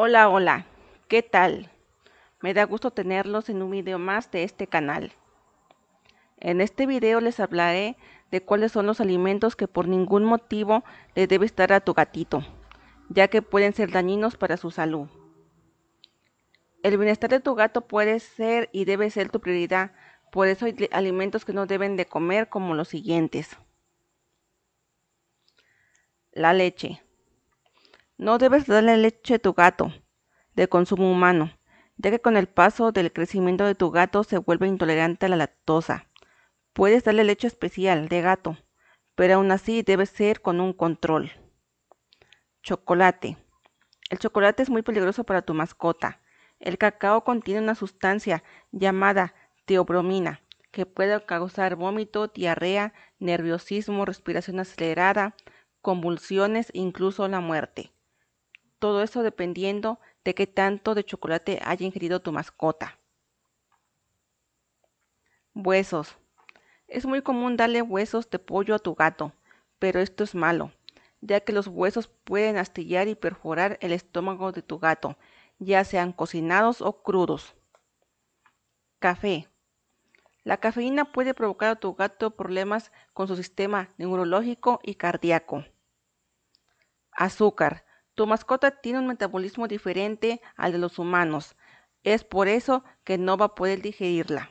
Hola, hola, ¿qué tal? Me da gusto tenerlos en un video más de este canal. En este video les hablaré de cuáles son los alimentos que por ningún motivo le debe estar a tu gatito, ya que pueden ser dañinos para su salud. El bienestar de tu gato puede ser y debe ser tu prioridad, por eso hay alimentos que no deben de comer como los siguientes. La leche. No debes darle leche a tu gato de consumo humano, ya que con el paso del crecimiento de tu gato se vuelve intolerante a la lactosa. Puedes darle leche especial de gato, pero aún así debe ser con un control. Chocolate. El chocolate es muy peligroso para tu mascota. El cacao contiene una sustancia llamada teobromina que puede causar vómito, diarrea, nerviosismo, respiración acelerada, convulsiones e incluso la muerte. Todo eso dependiendo de qué tanto de chocolate haya ingerido tu mascota. Huesos. Es muy común darle huesos de pollo a tu gato, pero esto es malo, ya que los huesos pueden astillar y perforar el estómago de tu gato, ya sean cocinados o crudos. Café. La cafeína puede provocar a tu gato problemas con su sistema neurológico y cardíaco. Azúcar. Tu mascota tiene un metabolismo diferente al de los humanos. Es por eso que no va a poder digerirla.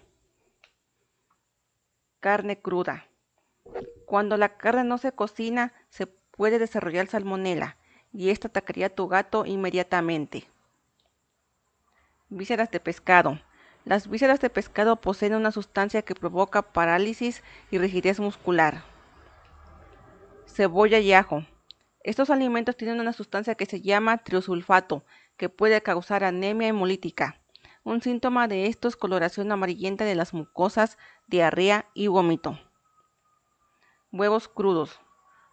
Carne cruda. Cuando la carne no se cocina, se puede desarrollar salmonela y esta atacaría a tu gato inmediatamente. Vísceras de pescado. Las vísceras de pescado poseen una sustancia que provoca parálisis y rigidez muscular. Cebolla y ajo. Estos alimentos tienen una sustancia que se llama triosulfato, que puede causar anemia hemolítica. Un síntoma de esto es coloración amarillenta de las mucosas, diarrea y vómito. Huevos crudos.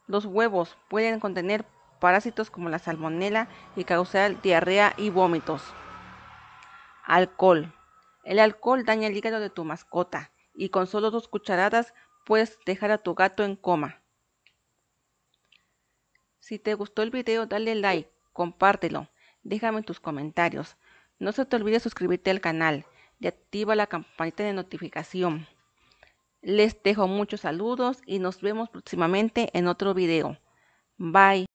Los huevos pueden contener parásitos como la salmonela y causar diarrea y vómitos. Alcohol. El alcohol daña el hígado de tu mascota y con solo dos cucharadas puedes dejar a tu gato en coma. Si te gustó el video, dale like, compártelo, déjame tus comentarios. No se te olvide suscribirte al canal y activa la campanita de notificación. Les dejo muchos saludos y nos vemos próximamente en otro video. Bye.